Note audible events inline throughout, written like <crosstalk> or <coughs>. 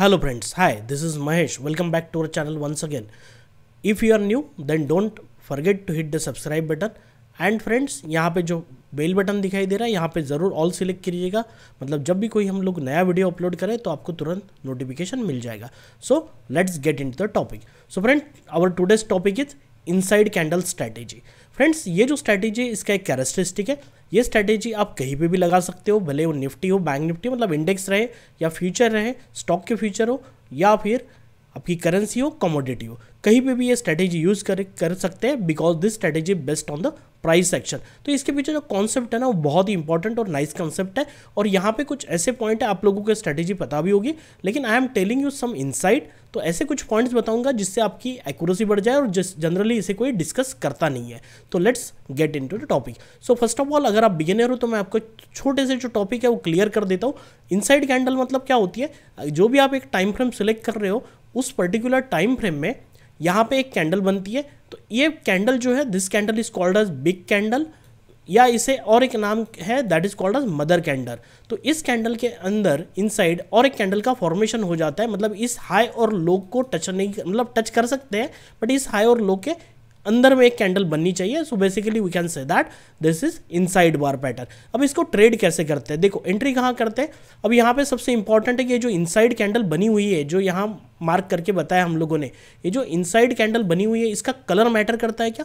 hello friends hi this is mahesh welcome back to our channel once again if you are new then don't forget to hit the subscribe button and friends यहाँ पे जो bell button दिखाई दे रहा है यहाँ पे ज़रूर all select करिएगा मतलब जब भी कोई हम लोग नया वीडियो अपलोड करें तो आपको तुरंत नोटिफिकेशन मिल जाएगा so let's get into the topic so friend our today's topic is inside candle strategy friends ये जो स्ट्रैटेजी है इसका एक कैरेस्टिस्टिक है ये स्ट्रैटेजी आप कहीं पे भी लगा सकते हो भले वो निफ्टी हो बैंक निफ्टी मतलब इंडेक्स रहे या फ्यूचर रहे स्टॉक के फ्यूचर हो या फिर आपकी करेंसी हो कमोडिटी हो कहीं पे भी ये स्ट्रैटेजी यूज़ कर कर सकते हैं because this strategy best on the price action तो इसके पीछे जो कॉन्सेप्ट है ना वो बहुत ही इंपॉर्टेंट और नाइस कॉन्सेप्ट है और यहाँ पे कुछ ऐसे पॉइंट है आप लोगों को स्ट्रेटेजी पता भी होगी लेकिन I am telling you some insight तो ऐसे कुछ पॉइंट्स बताऊंगा जिससे आपकी एक्यूरेसी बढ़ जाए और जिस जनरली इसे कोई डिस्कस करता नहीं है तो let's get into the topic so first of all अगर आप बिगेनर हो तो मैं आपको छोटे से जो टॉपिक है वो क्लियर कर देता हूँ इनसाइड कैंडल मतलब क्या होती है जो भी आप एक टाइम फ्रेम सेलेक्ट कर रहे हो उस पर्टिकुलर टाइम फ्रेम में यहाँ पे एक कैंडल बनती है तो ये कैंडल जो है this candle is called as big candle या इसे और एक नाम है that is called as mother candle तो इस कैंडल के अंदर इनसाइड और एक कैंडल का फॉर्मेशन हो जाता है मतलब इस हाई और लो को टच नहीं मतलब टच कर सकते हैं बट इस हाई और लो के अंदर में एक कैंडल बननी चाहिए so basically we can say that this is inside bar pattern अब इसको ट्रेड कैसे करते हैं देखो एंट्री कहाँ करते हैं अब यहाँ पे सबसे इंपॉर्टेंट है कि ये जो इनसाइड कैंडल बनी हुई है जो यहाँ मार्क करके बताया हम लोगों ने ये जो इनसाइड कैंडल बनी हुई है इसका कलर मैटर करता है क्या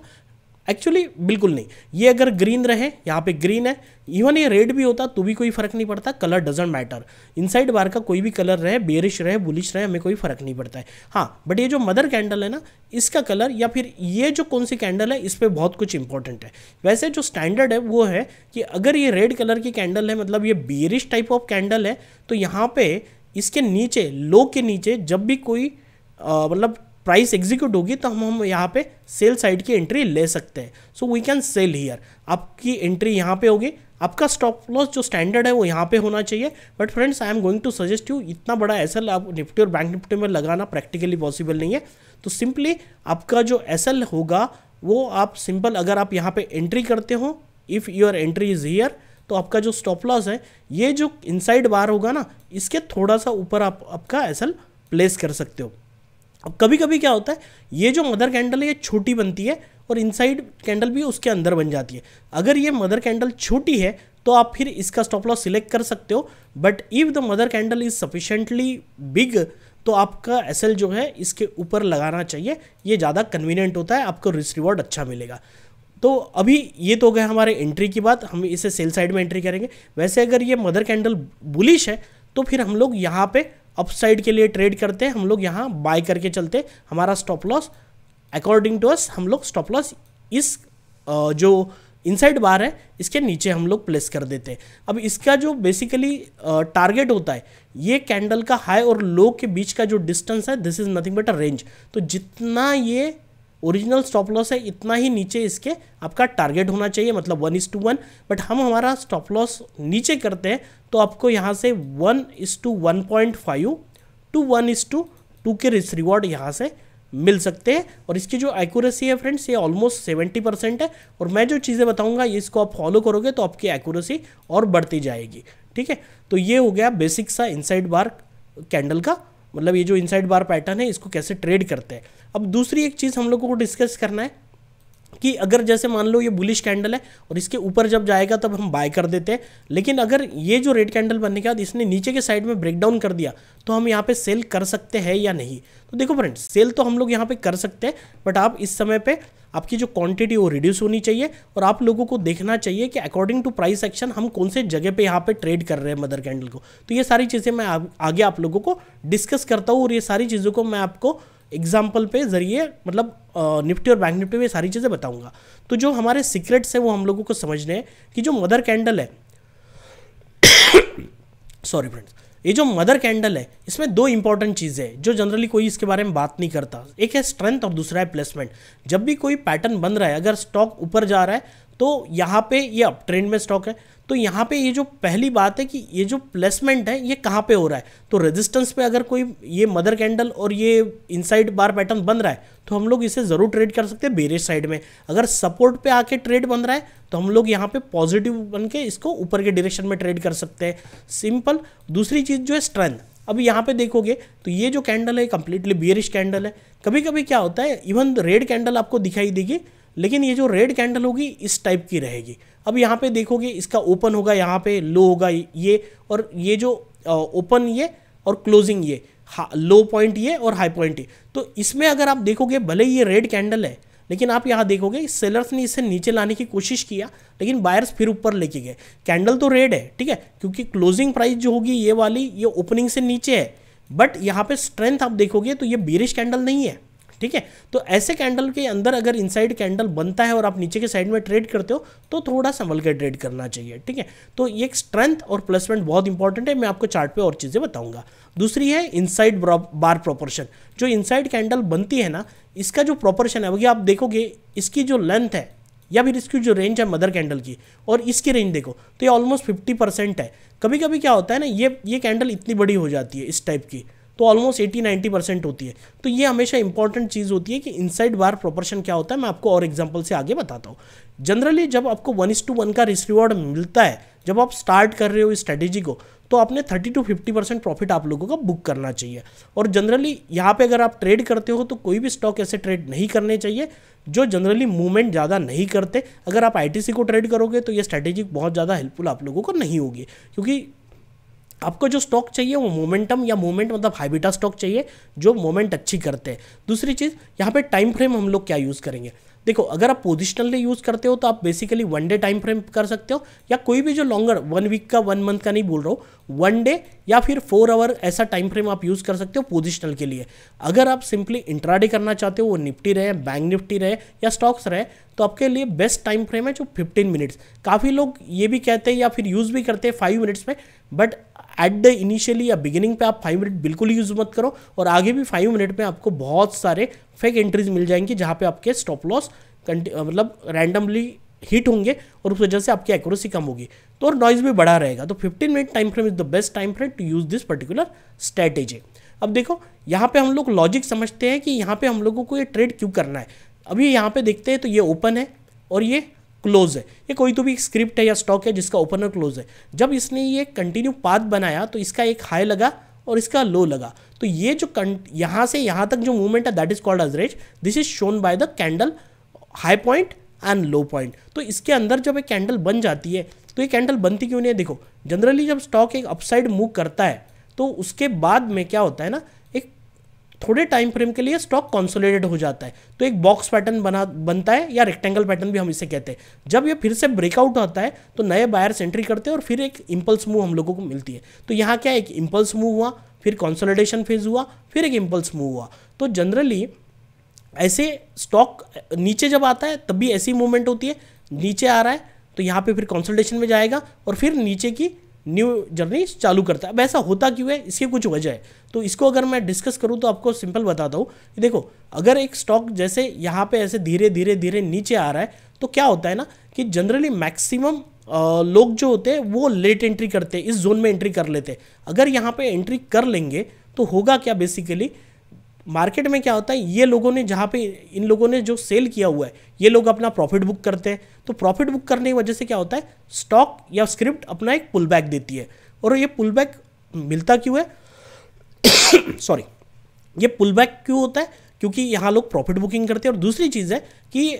एक्चुअली बिल्कुल नहीं ये अगर ग्रीन रहे यहाँ पे ग्रीन है इवन ये रेड भी होता तो भी कोई फर्क नहीं पड़ता colour doesn't matter inside bar का कोई भी कलर रहे बेरिश रहे बुलिश रहे हमें कोई फर्क नहीं पड़ता है हाँ बट ये जो मदर कैंडल है ना इसका कलर या फिर ये जो कौन सी कैंडल है इस पर बहुत कुछ इंपॉर्टेंट है वैसे जो स्टैंडर्ड है वो है कि अगर ये रेड कलर की कैंडल है मतलब ये बेरिश टाइप ऑफ कैंडल है तो यहाँ पे इसके नीचे लो के नीचे जब भी कोई मतलब प्राइस एग्जीक्यूट होगी तो हम हम यहाँ पे सेल साइड की एंट्री ले सकते हैं so we can sell here आपकी एंट्री यहाँ पे होगी आपका स्टॉप लॉस जो स्टैंडर्ड है वो यहाँ पे होना चाहिए but friends I am going to suggest you इतना बड़ा एस आप निफ्टी और बैंक निफ्टी में लगाना प्रैक्टिकली पॉसिबल नहीं है तो सिंपली आपका जो एस होगा वो आप सिंपल अगर आप यहाँ पे एंट्री करते हो if your entry is here तो आपका जो स्टॉप लॉस है ये जो इनसाइड बार होगा ना इसके थोड़ा सा ऊपर आप आपका एस प्लेस कर सकते हो अब कभी कभी क्या होता है ये जो मदर कैंडल है ये छोटी बनती है और इनसाइड कैंडल भी उसके अंदर बन जाती है अगर ये मदर कैंडल छोटी है तो आप फिर इसका स्टॉप लॉस सिलेक्ट कर सकते हो but if the mother candle is sufficiently big तो आपका एस जो है इसके ऊपर लगाना चाहिए ये ज़्यादा कन्वीनियंट होता है आपको रिस्क रिवॉर्ड अच्छा मिलेगा तो अभी ये तो हो गया हमारे एंट्री की बात हम इसे सेल साइड में एंट्री करेंगे वैसे अगर ये मदर कैंडल बुलिश है तो फिर हम लोग यहाँ पे अपसाइड के लिए ट्रेड करते हैं हम लोग यहाँ बाय करके चलते हमारा stop loss according to us हम लोग स्टॉप लॉस इस जो इनसाइड बार है इसके नीचे हम लोग प्लेस कर देते हैं अब इसका जो बेसिकली टारगेट होता है ये कैंडल का हाई और लो के बीच का जो डिस्टेंस है this is nothing but a range तो जितना ये ओरिजिनल स्टॉप लॉस है इतना ही नीचे इसके आपका टारगेट होना चाहिए मतलब one is to one but हम हमारा स्टॉप लॉस नीचे करते हैं तो आपको यहाँ से one is to one point five to one is to two के रिस रिवॉर्ड यहाँ से मिल सकते हैं और इसकी जो एक्यूरेसी है फ्रेंड्स ये ऑलमोस्ट सेवेंटी परसेंट है और मैं जो चीज़ें बताऊँगा इसको आप फॉलो करोगे तो आपकी एक्यूरेसी और बढ़ती जाएगी ठीक है तो ये हो गया बेसिक सा इनसाइड बार कैंडल का मतलब ये जो इनसाइड बार पैटर्न है इसको कैसे ट्रेड करते हैं अब दूसरी एक चीज़ हम लोगों को डिस्कस करना है कि अगर जैसे मान लो ये बुलिश कैंडल है और इसके ऊपर जब जाएगा तब हम बाय कर देते हैं लेकिन अगर ये जो रेड कैंडल बनने के बाद इसने नीचे के साइड में ब्रेकडाउन कर दिया तो हम यहाँ पे सेल कर सकते हैं या नहीं तो देखो फ्रेंड सेल तो हम लोग यहाँ पे कर सकते हैं बट आप इस समय पे आपकी जो क्वांटिटी वो रिड्यूस होनी चाहिए और आप लोगों को देखना चाहिए कि अकॉर्डिंग टू प्राइस एक्शन हम कौन से जगह पे यहाँ पे ट्रेड कर रहे हैं मदर कैंडल को तो ये सारी चीज़ें मैं आगे आप लोगों को डिस्कस करता हूँ और ये सारी चीज़ों को मैं आपको एग्जाम्पल पे जरिए मतलब निफ्टी और बैंक निफ्टी में सारी चीज़ें बताऊंगा तो जो हमारे सीक्रेट्स हैं वो हम लोगों को समझने हैं कि जो मदर कैंडल है सॉरी <coughs> फ्रेंड्स ये जो मदर कैंडल है इसमें दो इंपॉर्टेंट चीज़ें हैं जो जनरली कोई इसके बारे में बात नहीं करता एक है स्ट्रेंथ और दूसरा है प्लेसमेंट जब भी कोई पैटर्न बन रहा है अगर स्टॉक ऊपर जा रहा है तो यहाँ पे ये अप ट्रेंड में स्टॉक है तो यहाँ पे ये जो पहली बात है कि ये जो प्लेसमेंट है ये कहाँ पे हो रहा है तो रेजिस्टेंस पे अगर कोई ये मदर कैंडल और ये इनसाइड बार पैटर्न बन रहा है तो हम लोग इसे ज़रूर ट्रेड कर सकते हैं बेरिश साइड में अगर सपोर्ट पे आके ट्रेड बन रहा है तो हम लोग यहाँ पे पॉजिटिव बन के इसको ऊपर के डरेक्शन में ट्रेड कर सकते हैं सिंपल दूसरी चीज़ जो है स्ट्रेंथ अब यहाँ पे देखोगे तो ये जो कैंडल है कंप्लीटली बियरिश कैंडल है कभी कभी क्या होता है इवन रेड कैंडल आपको दिखाई देगी लेकिन ये जो रेड कैंडल होगी इस टाइप की रहेगी अब यहाँ पे देखोगे इसका ओपन होगा यहाँ पे लो होगा ये और ये जो ओपन ये और क्लोजिंग ये लो पॉइंट ये और हाई पॉइंट ये तो इसमें अगर आप देखोगे भले ही ये रेड कैंडल है लेकिन आप यहाँ देखोगे सेलर्स ने इसे नीचे लाने की कोशिश किया लेकिन बायर्स फिर ऊपर लेके गए कैंडल तो रेड है ठीक है क्योंकि क्लोजिंग प्राइस जो होगी ये वाली ये ओपनिंग से नीचे है बट यहाँ पे स्ट्रेंथ आप देखोगे तो ये बीरिश कैंडल नहीं है ठीक है तो ऐसे कैंडल के अंदर अगर इनसाइड कैंडल बनता है और आप नीचे के साइड में ट्रेड करते हो तो थोड़ा संभल के ट्रेड करना चाहिए ठीक है तो ये एक स्ट्रेंथ और प्लेसमेंट बहुत इंपॉर्टेंट है मैं आपको चार्ट पे और चीज़ें बताऊंगा दूसरी है इनसाइड बार प्रोपोर्शन जो इनसाइड कैंडल बनती है ना इसका जो प्रोपोर्शन है वही आप देखोगे इसकी जो लेंथ है या फिर इसकी जो रेंज है मदर कैंडल की और इसकी रेंज देखो तो ये ऑलमोस्ट फिफ्टी परसेंट है कभी कभी क्या होता है ना ये ये कैंडल इतनी बड़ी हो जाती है इस टाइप की तो ऑलमोस्ट एटी नाइन्टी परसेंट होती है तो ये हमेशा इंपॉर्टेंट चीज़ होती है कि इनसाइड बार प्रोपोर्शन क्या होता है मैं आपको और एग्जाम्पल से आगे बताता हूँ जनरली जब आपको वन इस टू वन का रिस्क रिवॉर्ड मिलता है जब आप स्टार्ट कर रहे हो इस स्ट्रेटेजी को तो आपने 30 टू 50 परसेंट प्रॉफिट आप लोगों का बुक करना चाहिए और जनरली यहाँ पे अगर आप ट्रेड करते हो तो कोई भी स्टॉक ऐसे ट्रेड नहीं करने चाहिए जो जनरली मूवमेंट ज़्यादा नहीं करते अगर आप आईटीसी को ट्रेड करोगे तो ये स्ट्रैटेजी बहुत ज़्यादा हेल्पफुल आप लोगों को नहीं होगी क्योंकि आपको जो स्टॉक चाहिए वो मोमेंटम या मोमेंट मतलब हाइबिटा स्टॉक चाहिए जो मोमेंट अच्छी करते हैं दूसरी चीज़ यहाँ पे टाइम फ्रेम हम लोग क्या यूज़ करेंगे देखो अगर आप पोजिशनली यूज़ करते हो तो आप basically one day time frame कर सकते हो या कोई भी जो लॉन्गर वन वीक का वन मंथ का नहीं बोल रहा हूँ वन डे या फिर फोर आवर ऐसा टाइम फ्रेम आप यूज़ कर सकते हो पोजिशनल के लिए अगर आप सिंपली इंट्राडे करना चाहते हो वो निफ्टी रहे बैंक निफ्टी रहे या स्टॉक्स रहे तो आपके लिए बेस्ट टाइम फ्रेम है जो फिफ्टीन मिनट्स काफ़ी लोग ये भी कहते हैं या फिर यूज़ भी करते हैं फाइव मिनट्स में बट एट द इनिशियली या बिगिनिंग पे आप फाइव मिनट बिल्कुल यूज़ मत करो और आगे भी फाइव मिनट में आपको बहुत सारे फेक एंट्रीज मिल जाएंगी जहाँ पे आपके स्टॉप लॉस मतलब रैंडमली हिट होंगे और उस वजह से आपकी एक्यूरेसी कम होगी तो और नॉइज भी बढ़ा रहेगा तो 15 minute time frame is the best time frame to use this particular strategy अब देखो यहाँ पे हम लोग लॉजिक समझते हैं कि यहाँ पे हम लोगों को ये ट्रेड क्यों करना है अभी यहाँ पे देखते हैं तो ये ओपन है और ये क्लोज है ये कोई तो भी स्क्रिप्ट है या स्टॉक है जिसका ओपन और क्लोज है जब इसने ये कंटिन्यू पाथ बनाया तो इसका एक हाई लगा और इसका लो लगा तो ये जो कंट यहाँ से यहाँ तक जो मूवमेंट है that is called average this is shown by the candle high point and low point तो इसके अंदर जब एक कैंडल बन जाती है तो ये कैंडल बनती क्यों नहीं है देखो जनरली जब स्टॉक एक अपसाइड मूव करता है तो उसके बाद में क्या होता है ना थोड़े टाइम फ्रेम के लिए स्टॉक कॉन्सोलिडेट हो जाता है तो एक बॉक्स पैटर्न बना बनता है या रेक्टेंगल पैटर्न भी हम इसे कहते हैं जब ये फिर से ब्रेकआउट होता है तो नए बायर्स एंट्री करते हैं और फिर एक इम्पल्स मूव हम लोगों को मिलती है तो यहाँ क्या एक इम्पल्स मूव हुआ फिर कॉन्सोलिडेशन फेज हुआ फिर एक इम्पल्स मूव हुआ तो जनरली ऐसे स्टॉक नीचे जब आता है तब भी ऐसी मूवमेंट होती है नीचे आ रहा है तो यहाँ पे फिर कंसल्टेशन में जाएगा और फिर नीचे की न्यू जर्नी चालू करता है अब ऐसा होता क्यों है इसकी कुछ वजह है तो इसको अगर मैं डिस्कस करूँ तो आपको सिंपल बताता हूँ कि देखो अगर एक स्टॉक जैसे यहाँ पे ऐसे धीरे धीरे धीरे नीचे आ रहा है तो क्या होता है ना कि जनरली मैक्सिमम लोग जो होते हैं वो लेट एंट्री करते हैं इस जोन में एंट्री कर लेते हैं अगर यहाँ पे एंट्री कर लेंगे तो होगा क्या बेसिकली मार्केट में क्या होता है ये लोगों ने जहाँ पे इन लोगों ने जो सेल किया हुआ है ये लोग अपना प्रॉफिट बुक करते हैं तो प्रॉफिट बुक करने की वजह से क्या होता है स्टॉक या स्क्रिप्ट अपना एक पुल बैक देती है और ये पुल बैक मिलता क्यों है सॉरी <coughs> ये पुल बैक क्यों होता है क्योंकि यहाँ लोग प्रॉफिट बुकिंग करते हैं और दूसरी चीज़ है कि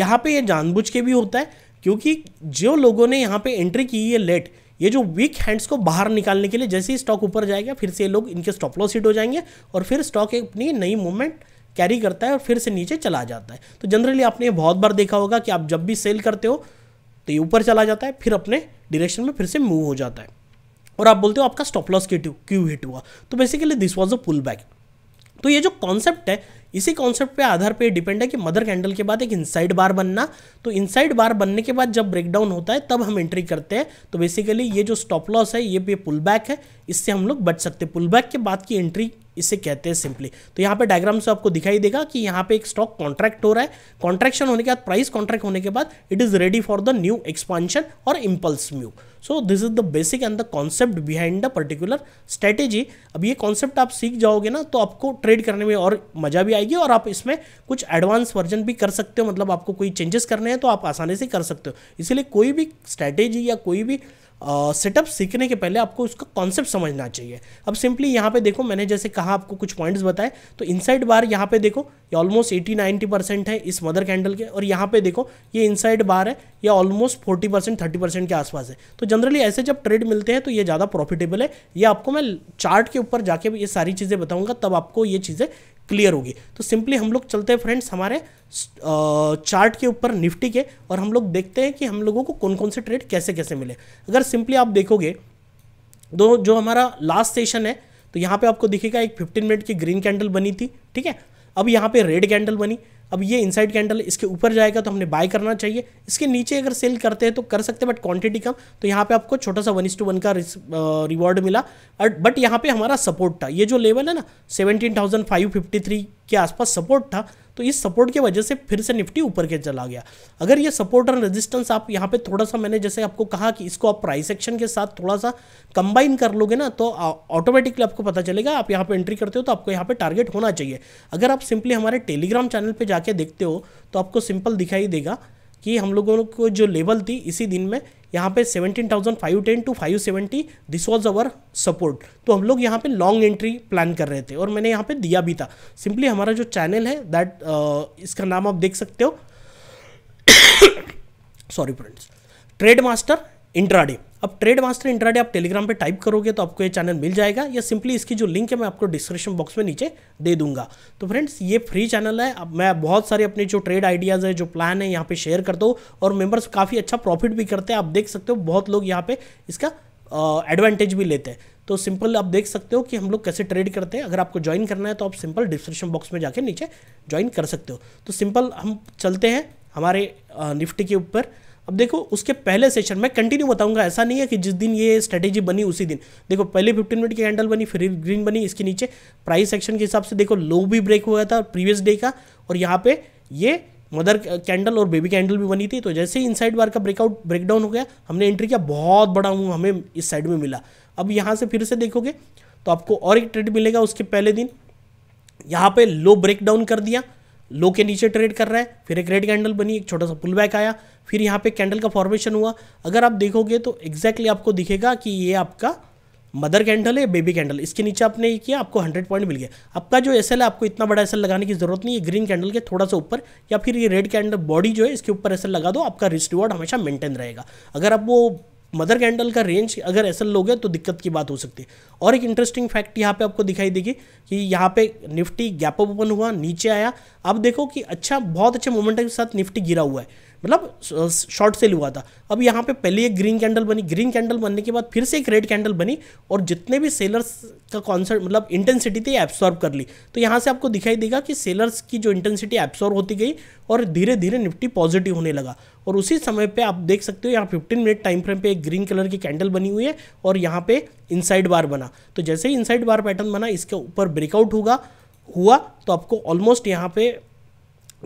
यहाँ पे ये जानबूझ के भी होता है क्योंकि जो लोगों ने यहाँ पे एंट्री की है लेट ये जो वीक हैंड्स को बाहर निकालने के लिए जैसे ही स्टॉक ऊपर जाएगा फिर से ये लोग इनके स्टॉप लॉस हिट हो जाएंगे और फिर स्टॉक एक अपनी नई मूवमेंट कैरी करता है और फिर से नीचे चला जाता है तो जनरली आपने बहुत बार देखा होगा कि आप जब भी सेल करते हो तो ये ऊपर चला जाता है फिर अपने डिरेक्शन में फिर से मूव हो जाता है और आप बोलते हो आपका स्टॉप लॉस क्यू हिट हुआ तो basically this was a pull back तो ये जो कॉन्सेप्ट है इसी कॉन्सेप्ट पे आधार पे डिपेंड है कि मदर कैंडल के बाद एक इनसाइड बार बनना तो इनसाइड बार बनने के बाद जब ब्रेकडाउन होता है तब हम एंट्री करते हैं तो बेसिकली ये जो स्टॉप लॉस है ये भी पुल बैक है इससे हम लोग बच सकते पुल बैक के बाद की एंट्री इसे कहते हैं सिंपली तो यहाँ पे डायग्राम से आपको दिखाई देगा कि यहाँ पे एक स्टॉक कॉन्ट्रैक्ट हो रहा है कॉन्ट्रैक्शन होने के बाद प्राइस कॉन्ट्रैक्ट होने के बाद it is ready for the new expansion और इम्पल्स म्यू so this is the basic and the concept behind the particular strategy अब ये कॉन्सेप्ट आप सीख जाओगे ना तो आपको ट्रेड करने में और मजा भी आएगी और आप इसमें कुछ एडवांस वर्जन भी कर सकते हो मतलब आपको कोई चेंजेस करने हैं तो आप आसानी से कर सकते हो इसीलिए कोई भी स्ट्रैटेजी या कोई भी सेटअप सीखने के पहले आपको उसका कॉन्सेप्ट समझना चाहिए अब सिंपली यहाँ पे देखो मैंने जैसे कहा आपको कुछ पॉइंट्स बताए तो इनसाइड बार यहाँ पे देखो ये ऑलमोस्ट एटी नाइन्टी परसेंट है इस मदर कैंडल के और यहाँ पे देखो ये इनसाइड बार है ये almost forty percent thirty percent के आसपास है तो जनरली ऐसे जब ट्रेड मिलते हैं तो ये ज़्यादा प्रॉफिटेबल है ये आपको मैं चार्ट के ऊपर जाके ये सारी चीज़ें बताऊँगा तब आपको ये चीज़ें क्लियर होगी तो सिंपली हम लोग चलते हैं फ्रेंड्स हमारे चार्ट के ऊपर निफ्टी के और हम लोग देखते हैं कि हम लोगों को कौन कौन से ट्रेड कैसे कैसे मिले अगर सिंपली आप देखोगे तो जो हमारा लास्ट सेशन है तो यहाँ पे आपको दिखेगा एक 15 मिनट की ग्रीन कैंडल बनी थी ठीक है अब यहाँ पे रेड कैंडल बनी अब ये इनसाइड कैंडल इसके ऊपर जाएगा तो हमने बाय करना चाहिए इसके नीचे अगर सेल करते हैं तो कर सकते हैं बट क्वांटिटी कम तो यहाँ पे आपको छोटा सा वन टू वन का रिवॉर्ड मिला बट यहाँ पे हमारा सपोर्ट था ये जो लेवल है ना seventeen thousand five fifty three के आसपास सपोर्ट था तो इस सपोर्ट की वजह से फिर से निफ्टी ऊपर के चला गया अगर ये सपोर्ट और रेजिस्टेंस आप यहाँ पे थोड़ा सा मैंने जैसे आपको कहा कि इसको आप प्राइस एक्शन के साथ थोड़ा सा कंबाइन कर लोगे ना तो ऑटोमेटिकली आपको पता चलेगा आप यहाँ पे एंट्री करते हो तो आपको यहाँ पे टारगेट होना चाहिए अगर आप सिंपली हमारे टेलीग्राम चैनल पर जाके देखते हो तो आपको सिंपल दिखाई देगा कि हम लोगों को जो लेवल थी इसी दिन में यहाँ पे 17,510 to 570 this was our support तो हम लोग यहाँ पे लॉन्ग एंट्री प्लान कर रहे थे और मैंने यहाँ पे दिया भी था सिंपली हमारा जो चैनल है दैट uh, इसका नाम आप देख सकते हो sorry friends trade master intraday अब ट्रेड मास्टर इंट्राडे आप टेलीग्राम पे टाइप करोगे तो आपको ये चैनल मिल जाएगा या सिंपली इसकी जो लिंक है मैं आपको डिस्क्रिप्शन बॉक्स में नीचे दे दूंगा तो फ्रेंड्स ये फ्री चैनल है अब मैं बहुत सारे अपने जो ट्रेड आइडियाज़ है जो प्लान है यहाँ पे शेयर करता हूँ और मेम्बर्स काफ़ी अच्छा प्रॉफिट भी करते हैं आप देख सकते हो बहुत लोग यहाँ पे इसका एडवांटेज भी लेते हैं तो सिंपल आप देख सकते हो कि हम लोग कैसे ट्रेड करते हैं अगर आपको ज्वाइन करना है तो आप सिंपल डिस्क्रिप्शन बॉक्स में जाके नीचे ज्वाइन कर सकते हो तो सिंपल हम चलते हैं हमारे निफ्टी के ऊपर अब देखो उसके पहले सेशन में कंटिन्यू बताऊंगा ऐसा नहीं है कि जिस दिन ये स्ट्रेटेजी बनी उसी दिन देखो पहले 15 मिनट की कैंडल बनी फिर ग्रीन बनी इसके नीचे प्राइस सेक्शन के हिसाब से देखो लो भी ब्रेक हुआ था प्रीवियस डे का और यहाँ पे ये मदर कैंडल और बेबी कैंडल भी बनी थी तो जैसे ही इनसाइड बार का ब्रेकआउट ब्रेकडाउन हो गया हमने एंट्री किया बहुत बड़ा मूव हमें इस साइड में मिला अब यहाँ से फिर से देखोगे तो आपको और एक ट्रेड मिलेगा उसके पहले दिन यहाँ पे लो ब्रेकडाउन कर दिया लो के नीचे ट्रेड कर रहा है फिर एक रेड कैंडल बनी एक छोटा सा पुल बैक आया फिर यहाँ पे कैंडल का फॉर्मेशन हुआ अगर आप देखोगे तो एग्जैक्टली आपको दिखेगा कि ये आपका मदर कैंडल है बेबी कैंडल इसके नीचे आपने ये किया आपको 100 पॉइंट मिल गया आपका जो एस है आपको इतना बड़ा एस लगाने की जरूरत नहीं है ग्रीन कैंडल के थोड़ा सा ऊपर या फिर ये रेड कैंडल बॉडी जो है इसके ऊपर एस लगा दो आपका रिस्क रिवॉर्ड हमेशा मेंटेन रहेगा अगर आप वो मदर कैंडल का रेंज अगर ऐसा लोगे तो दिक्कत की बात हो सकती है और एक इंटरेस्टिंग फैक्ट यहाँ पे आपको दिखाई देगी कि यहाँ पे निफ्टी गैप अप ओपन हुआ नीचे आया अब देखो कि अच्छा बहुत अच्छे मोमेंटम के साथ निफ्टी गिरा हुआ है मतलब शॉर्ट सेल हुआ था अब यहाँ पे पहले एक ग्रीन कैंडल बनी ग्रीन कैंडल बनने के बाद फिर से एक रेड कैंडल बनी और जितने भी सेलर्स का कॉन्सर्ट मतलब इंटेंसिटी थी एब्सॉर्ब कर ली तो यहाँ से आपको दिखाई देगा कि सेलर्स की जो इंटेंसिटी एब्सॉर्ब होती गई और धीरे धीरे निफ्टी पॉजिटिव होने लगा और उसी समय पर आप देख सकते हो यहाँ फिफ्टीन मिनट टाइम फ्रेम पर एक ग्रीन कलर की कैंडल बनी हुई है और यहाँ पर इनसाइड बार बना तो जैसे ही इनसाइड बार पैटर्न बना इसके ऊपर ब्रेकआउट होगा हुआ तो आपको ऑलमोस्ट यहाँ पे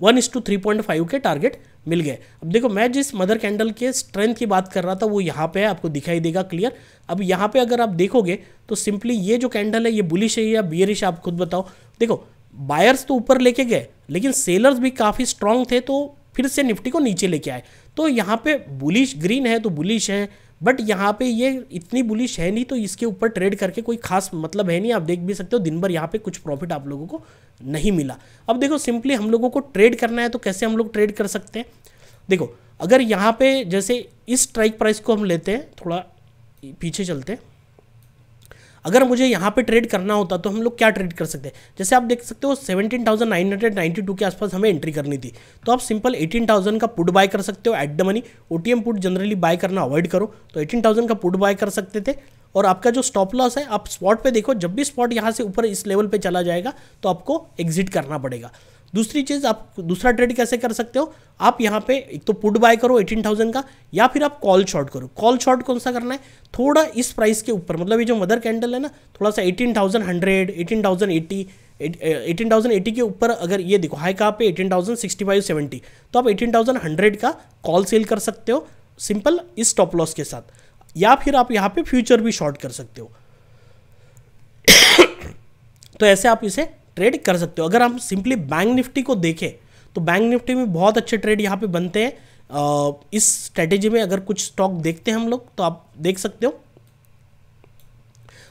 one is to three point five के टारगेट मिल गए अब देखो मैं जिस मदर कैंडल के स्ट्रेंथ की बात कर रहा था वो यहाँ पे है आपको दिखाई देगा क्लियर अब यहाँ पे अगर आप देखोगे तो सिंपली ये जो कैंडल है ये बुलिश है या बियरिश आप खुद बताओ देखो बायर्स तो ऊपर लेके गए लेकिन सेलर्स भी काफ़ी स्ट्रांग थे तो फिर से निफ्टी को नीचे लेके आए तो यहाँ पे बुलिश ग्रीन है तो बुलिश है बट यहाँ पे ये इतनी बुलिश है नहीं तो इसके ऊपर ट्रेड करके कोई खास मतलब है नहीं आप देख भी सकते हो दिन भर यहाँ पे कुछ प्रॉफिट आप लोगों को नहीं मिला अब देखो सिंपली हम लोगों को ट्रेड करना है तो कैसे हम लोग ट्रेड कर सकते हैं देखो अगर यहाँ पे जैसे इस स्ट्राइक प्राइस को हम लेते हैं थोड़ा पीछे चलते हैं अगर मुझे यहाँ पे ट्रेड करना होता तो हम लोग क्या ट्रेड कर सकते हैं जैसे आप देख सकते हो seventeen thousand nine hundred ninety two के आसपास हमें एंट्री करनी थी तो आप सिंपल एटीन थाउजेंड का पुट बाय कर सकते हो at the money O T M put generally buy करना अवॉइड करो तो एटीन थाउजेंड का पुट बाय कर सकते थे और आपका जो स्टॉप लॉस है आप स्पॉट पे देखो जब भी स्पॉट यहाँ से ऊपर इस लेवल पे चला जाएगा तो आपको एग्जिट करना पड़ेगा दूसरी चीज़ आप दूसरा ट्रेड कैसे कर सकते हो आप यहाँ पे एक तो पुट बाय करो 18,000 का या फिर आप कॉल शॉर्ट करो कॉल शॉर्ट कौन सा करना है थोड़ा इस प्राइस के ऊपर मतलब ये जो मदर कैंडल है ना थोड़ा सा 18,100 18,080 18,080 के ऊपर अगर ये देखो हाई कहाँ पे फाइव सेवेंटी तो आप हंड्रेड का कॉल सेल कर सकते हो सिंपल इस स्टॉप लॉस के साथ या फिर आप यहाँ पे फ्यूचर भी शॉर्ट कर सकते हो <coughs> तो ऐसे आप इसे ट्रेड कर सकते हो अगर हम सिंपली बैंक निफ्टी को देखें तो बैंक निफ्टी में बहुत अच्छे ट्रेड यहाँ पे बनते हैं इस स्ट्रेटेजी में अगर कुछ स्टॉक देखते हैं हम लोग तो आप देख सकते हो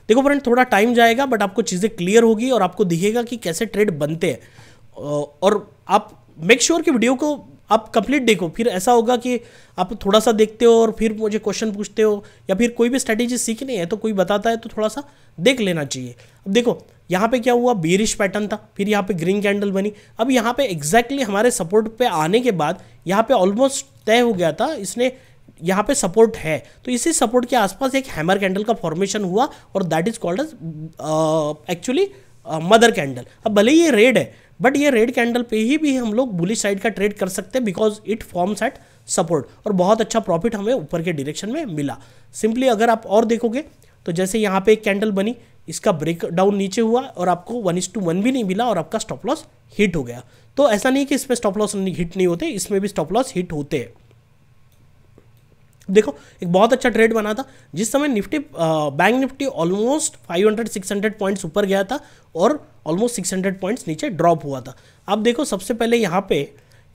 देखो फ्रेंड थोड़ा टाइम जाएगा बट आपको चीज़ें क्लियर होगी और आपको दिखेगा कि कैसे ट्रेड बनते हैं और आप मेक श्योर sure कि वीडियो को आप कंप्लीट देखो फिर ऐसा होगा कि आप थोड़ा सा देखते हो और फिर मुझे क्वेश्चन पूछते हो या फिर कोई भी स्ट्रैटेजी सीखनी है तो कोई बताता है तो थोड़ा सा देख लेना चाहिए अब देखो यहाँ पे क्या हुआ बेरिश पैटर्न था फिर यहाँ पे ग्रीन कैंडल बनी अब यहाँ पे एग्जैक्टली exactly हमारे सपोर्ट पे आने के बाद यहाँ पे ऑलमोस्ट तय हो गया था इसने यहाँ पे सपोर्ट है तो इसी सपोर्ट के आसपास एक हैमर कैंडल का फॉर्मेशन हुआ और that is called as actually mother candle अब भले ही ये रेड है बट ये रेड कैंडल पे ही भी हम लोग बुलिश साइड का ट्रेड कर सकते हैं because it forms at support और बहुत अच्छा प्रॉफिट हमें ऊपर के डिरेक्शन में मिला सिंपली अगर आप और देखोगे तो जैसे यहाँ पे एक कैंडल बनी इसका ब्रेक डाउन नीचे हुआ और आपको वन इज टू वन भी नहीं मिला और आपका स्टॉप लॉस हिट हो गया तो ऐसा नहीं कि इसमें स्टॉप लॉस हिट नहीं होते इसमें भी स्टॉप लॉस हिट होते हैं देखो एक बहुत अच्छा ट्रेड बना था जिस समय Nifty bank Nifty almost 500 600 points ऊपर गया था और ऑलमोस्ट 600 पॉइंट्स नीचे ड्रॉप हुआ था अब देखो सबसे पहले यहाँ पे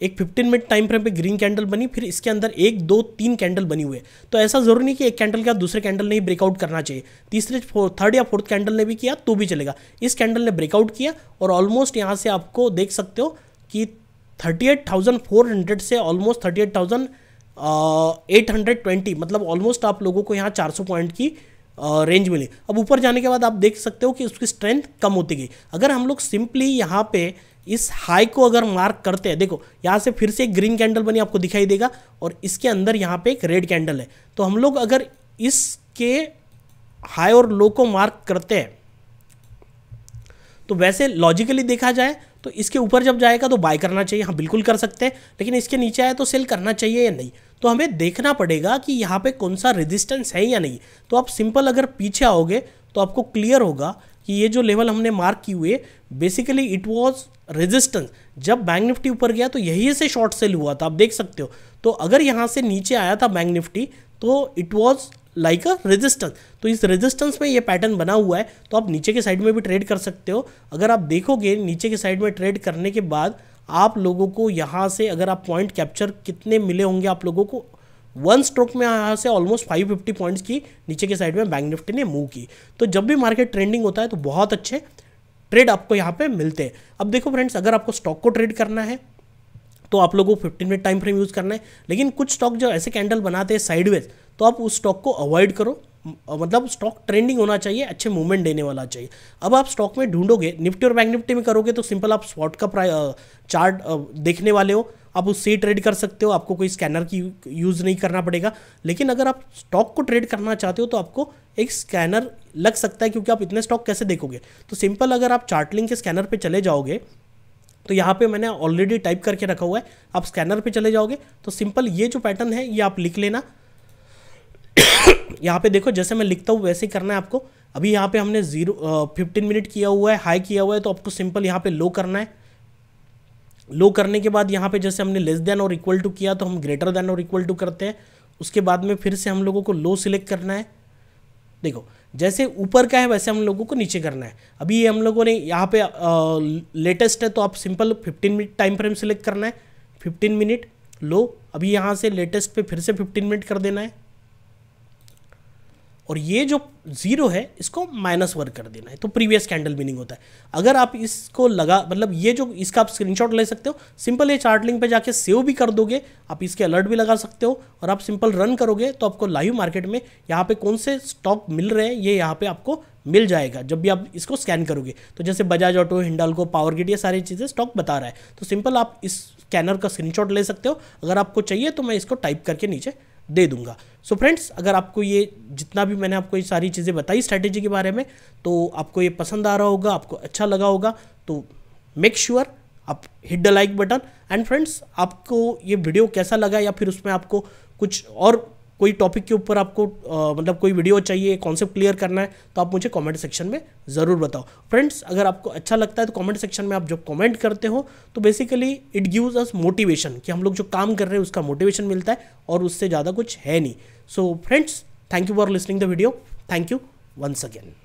एक 15 मिनट टाइम फ्रेम पे ग्रीन कैंडल बनी फिर इसके अंदर एक दो तीन कैंडल बनी हुए तो ऐसा जरूरी नहीं कि एक कैंडल के बाद दूसरे कैंडल ने ही ब्रेकआउट करना चाहिए तीसरे थर्ड या फोर्थ कैंडल ने भी किया तो भी चलेगा इस कैंडल ने ब्रेकआउट किया और ऑलमोस्ट यहाँ से आपको देख सकते हो कि thirty eight thousand four hundred से almost thirty eight thousand eight hundred twenty मतलब ऑलमोस्ट आप लोगों को यहाँ चार सौ पॉइंट की रेंज मिली अब ऊपर जाने के बाद आप देख सकते हो कि उसकी स्ट्रेंथ कम होती गई अगर हम लोग सिंपली यहाँ पे इस हाई को अगर मार्क करते हैं देखो यहाँ से फिर से एक ग्रीन कैंडल बनी आपको दिखाई देगा और इसके अंदर यहाँ पे एक रेड कैंडल है तो हम लोग अगर इसके हाई और लो को मार्क करते हैं तो वैसे लॉजिकली देखा जाए तो इसके ऊपर जब जाएगा तो बाय करना चाहिए हाँ बिल्कुल कर सकते हैं लेकिन इसके नीचे आए तो सेल करना चाहिए या नहीं तो हमें देखना पड़ेगा कि यहाँ पे कौन सा रेजिस्टेंस है या नहीं तो आप सिंपल अगर पीछे आओगे तो आपको क्लियर होगा कि ये जो लेवल हमने मार्क किए हुए बेसिकली इट वॉज रेजिस्टेंस जब बैंक निफ्टी ऊपर गया तो यही से शॉर्ट सेल हुआ था आप देख सकते हो तो अगर यहाँ से नीचे आया था बैंक निफ्टी तो it was like a resistance तो इस रेजिस्टेंस में ये पैटर्न बना हुआ है तो आप नीचे के साइड में भी ट्रेड कर सकते हो अगर आप देखोगे नीचे के साइड में ट्रेड करने के बाद आप लोगों को यहाँ से अगर आप पॉइंट कैप्चर कितने मिले होंगे आप लोगों को वन स्ट्रोक में यहाँ से ऑलमोस्ट 550 पॉइंट्स की नीचे के साइड में बैंक निफ्टी ने मूव की तो जब भी मार्केट ट्रेंडिंग होता है तो बहुत अच्छे ट्रेड आपको यहाँ पे मिलते हैं अब देखो फ्रेंड्स अगर आपको स्टॉक को ट्रेड करना है तो आप लोगों को fifteen minute time frame use करना है लेकिन कुछ स्टॉक जो ऐसे कैंडल बनाते हैं साइडवेज तो आप उस स्टॉक को अवॉइड करो मतलब स्टॉक ट्रेंडिंग होना चाहिए अच्छे मूवमेंट देने वाला चाहिए अब आप स्टॉक में ढूंढोगे निफ्टी और बैंक निफ्टी में करोगे तो सिंपल आप स्पॉट का चार्ट देखने वाले हो आप उससे ही ट्रेड कर सकते हो आपको कोई स्कैनर की यूज़ नहीं करना पड़ेगा लेकिन अगर आप स्टॉक को ट्रेड करना चाहते हो तो आपको एक स्कैनर लग सकता है क्योंकि आप इतने स्टॉक कैसे देखोगे तो सिंपल अगर आप चार्टलिंग के स्कैनर पर चले जाओगे तो यहाँ पे मैंने ऑलरेडी टाइप करके रखा हुआ है आप स्कैनर पे चले जाओगे तो सिंपल ये जो पैटर्न है ये आप लिख लेना <coughs> यहाँ पे देखो जैसे मैं लिखता हूँ वैसे ही करना है आपको अभी यहाँ पे हमने जीरो फिफ्टीन मिनट किया हुआ है हाई किया हुआ है तो आपको सिंपल यहाँ पे लो करना है लो करने के बाद यहाँ पे जैसे हमने लेस देन और इक्वल टू किया तो हम ग्रेटर देन और इक्वल टू करते हैं उसके बाद में फिर से हम लोगों को लो सिलेक्ट करना है देखो जैसे ऊपर का है वैसे हम लोगों को नीचे करना है अभी हम लोगों ने यहाँ पे लेटेस्ट है तो आप simple 15 minute time frame select करना है 15 मिनट लो अभी यहाँ से लेटेस्ट पे फिर से 15 मिनट कर देना है और ये जो ज़ीरो है इसको माइनस वर्क कर देना है तो प्रीवियस कैंडल मीनिंग होता है अगर आप इसको लगा मतलब ये जो इसका आप स्क्रीनशॉट ले सकते हो सिंपल ये चार्ट लिंक पे जाके सेव भी कर दोगे आप इसके अलर्ट भी लगा सकते हो और आप सिंपल रन करोगे तो आपको लाइव मार्केट में यहाँ पे कौन से स्टॉक मिल रहे हैं ये यहाँ पे आपको मिल जाएगा जब भी आप इसको स्कैन करोगे तो जैसे बजाज ऑटो को पावर गेट ये सारी चीज़ें स्टॉक बता रहा है तो सिंपल आप इस स्कैनर का स्क्रीनशॉट ले सकते हो अगर आपको चाहिए तो मैं इसको टाइप करके नीचे दे दूंगा सो so फ्रेंड्स अगर आपको ये जितना भी मैंने आपको ये सारी चीज़ें बताई स्ट्रैटेजी के बारे में तो आपको ये पसंद आ रहा होगा आपको अच्छा लगा होगा तो मेक श्योर sure आप hit the like button and friends आपको ये वीडियो कैसा लगा या फिर उसमें आपको कुछ और कोई टॉपिक के ऊपर आपको आ, मतलब कोई वीडियो चाहिए कॉन्सेप्ट क्लियर करना है तो आप मुझे कमेंट सेक्शन में ज़रूर बताओ फ्रेंड्स अगर आपको अच्छा लगता है तो कमेंट सेक्शन में आप जो कमेंट करते हो तो basically it gives us motivation कि हम लोग जो काम कर रहे हैं उसका मोटिवेशन मिलता है और उससे ज़्यादा कुछ है नहीं so friends thank you for listening the video thank you once again